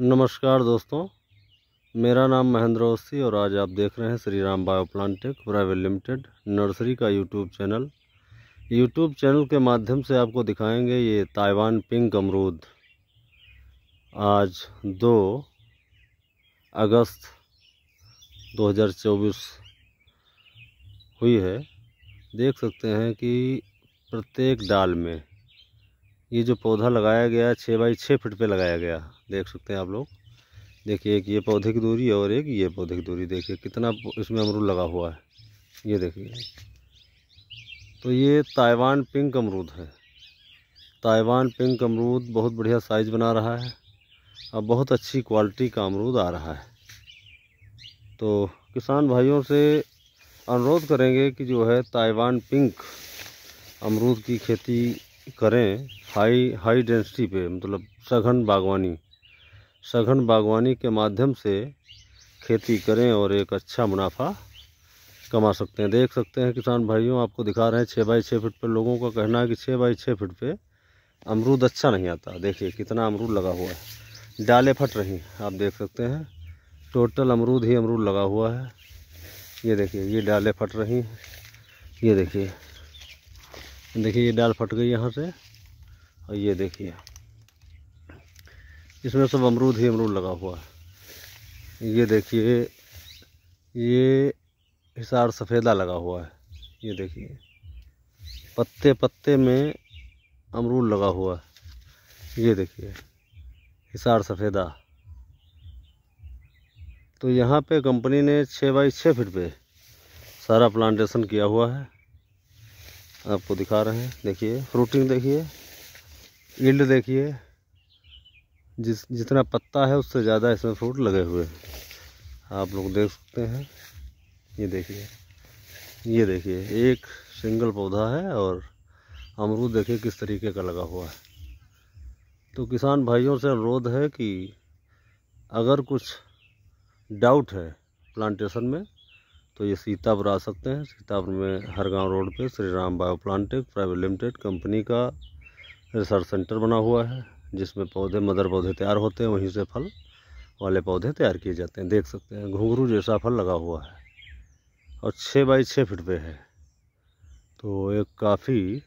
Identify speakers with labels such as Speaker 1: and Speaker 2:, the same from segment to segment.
Speaker 1: नमस्कार दोस्तों मेरा नाम महेंद्र ओसी और आज आप देख रहे हैं Shri Ram bio plantech private limited nursery का यूट्यूब चैनल यूट्यूब चैनल के माध्यम से आपको दिखाएंगे ये ताइवान पिंक अमरूद आज दो अगस्त 2024 हुई है देख सकते हैं कि प्रत्येक डाल में ये जो पौधा लगाया गया है छः बाई छः फिट पे लगाया गया देख सकते हैं आप लोग देखिए एक ये पौधे की दूरी और एक ये पौधे की दूरी देखिए कितना इसमें अमरूद लगा हुआ है ये देखिए तो ये ताइवान पिंक अमरूद है ताइवान पिंक अमरूद बहुत बढ़िया साइज़ बना रहा है और बहुत अच्छी क्वालिटी का अमरूद आ रहा है तो किसान भाइयों से अनुरोध करेंगे कि जो है ताइवान पिंक अमरूद की खेती करें हाई हाई डेंसिटी पे मतलब सघन बागवानी सघन बागवानी के माध्यम से खेती करें और एक अच्छा मुनाफा कमा सकते हैं देख सकते हैं किसान भाइयों आपको दिखा रहे हैं छः बाई छः फिट पर लोगों का कहना है कि छः बाई छः फिट पे अमरूद अच्छा नहीं आता देखिए कितना अमरूद लगा हुआ है डाले फट रही आप देख सकते हैं टोटल अमरूद ही अमरूद लगा हुआ है ये देखिए ये डाले फट रही हैं ये देखिए देखिए ये डाल फट गई यहाँ से और ये देखिए इसमें सब अमरूद ही अमरूद लगा हुआ है ये देखिए ये हिसार सफ़ेदा लगा हुआ है ये देखिए पत्ते पत्ते में अमरूद लगा हुआ है ये देखिए हिसार सफ़ेदा तो यहाँ पे कंपनी ने छः बाई छः फिट पे सारा प्लांटेशन किया हुआ है आपको दिखा रहे हैं देखिए फ्रूटिंग देखिए इल्ड देखिए जिस जितना पत्ता है उससे ज़्यादा इसमें फ्रूट लगे हुए हैं आप लोग देख सकते हैं ये देखिए ये देखिए एक सिंगल पौधा है और अमरूद देखिए किस तरीके का लगा हुआ है तो किसान भाइयों से अनुरोध है कि अगर कुछ डाउट है प्लांटेशन में तो ये सीतापुर आ सकते हैं सीतापुर में हरगांव रोड पे Shri Ram bio plantech private limited company का रिसर्च सेंटर बना हुआ है जिसमें पौधे मदर पौधे तैयार होते हैं वहीं से फल वाले पौधे तैयार किए जाते हैं देख सकते हैं घुघरू जैसा फल लगा हुआ है और छः बाई छः फिट पे है तो एक काफ़ी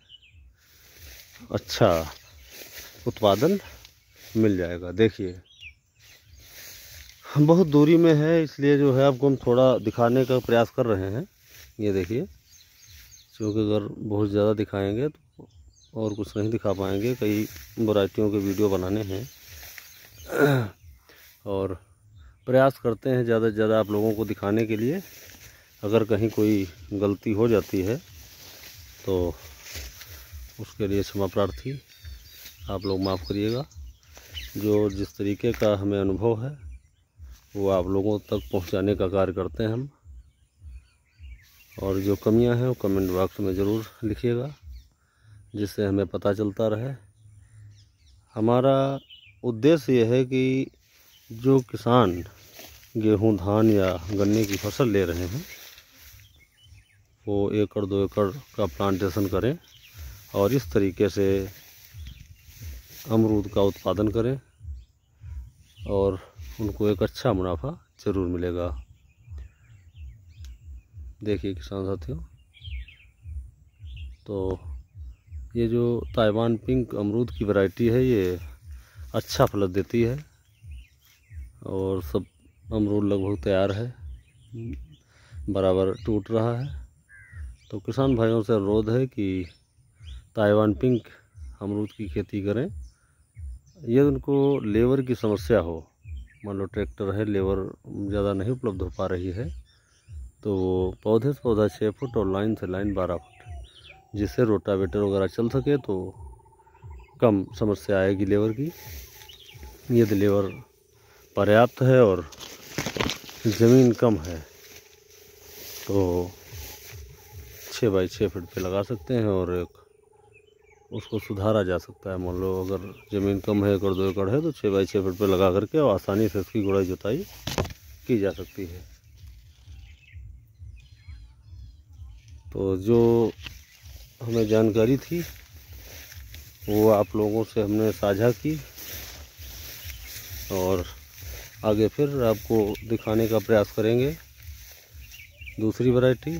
Speaker 1: अच्छा उत्पादन मिल जाएगा देखिए हम बहुत दूरी में है इसलिए जो है आपको हम थोड़ा दिखाने का प्रयास कर रहे हैं ये देखिए क्योंकि अगर बहुत ज़्यादा दिखाएंगे तो और कुछ नहीं दिखा पाएंगे कई वरायटियों के वीडियो बनाने हैं और प्रयास करते हैं ज़्यादा से ज़्यादा आप लोगों को दिखाने के लिए अगर कहीं कोई गलती हो जाती है तो उसके लिए क्षमा प्रार्थी आप लोग माफ़ करिएगा जो जिस तरीके का हमें अनुभव है वो आप लोगों तक पहुंचाने का कार्य करते हैं हम और जो कमियां हैं वो कमेंट बॉक्स में ज़रूर लिखिएगा जिससे हमें पता चलता रहे हमारा उद्देश्य यह है कि जो किसान गेहूं धान या गन्ने की फसल ले रहे हैं वो एकड़ दो एकड़ का प्लांटेशन करें और इस तरीके से अमरूद का उत्पादन करें और उनको एक अच्छा मुनाफा ज़रूर मिलेगा देखिए किसान साथियों तो ये जो ताइवान पिंक अमरूद की वैरायटी है ये अच्छा फलत देती है और सब अमरूद लगभग तैयार है बराबर टूट रहा है तो किसान भाइयों से अनुरोध है कि ताइवान पिंक अमरूद की खेती करें यदि उनको लेबर की समस्या हो मान लो ट्रैक्टर है लेबर ज़्यादा नहीं उपलब्ध हो पा रही है तो वो पौधे से पौधा छः फुट और लाइन से लाइन बारह फुट जिससे रोटावेटर वगैरह चल सके तो कम समस्या आएगी लेबर की यदि लेबर पर्याप्त है और ज़मीन कम है तो छः बाई छः फिट पे लगा सकते हैं और एक उसको सुधारा जा सकता है मान लो अगर ज़मीन कम है एकड़ दो एकड़ है तो छः बाई छः फिट पर लगा करके और आसानी से उसकी गुड़ाई जुताई की जा सकती है तो जो हमें जानकारी थी वो आप लोगों से हमने साझा की और आगे फिर आपको दिखाने का प्रयास करेंगे दूसरी वैरायटी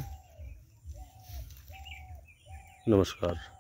Speaker 1: नमस्कार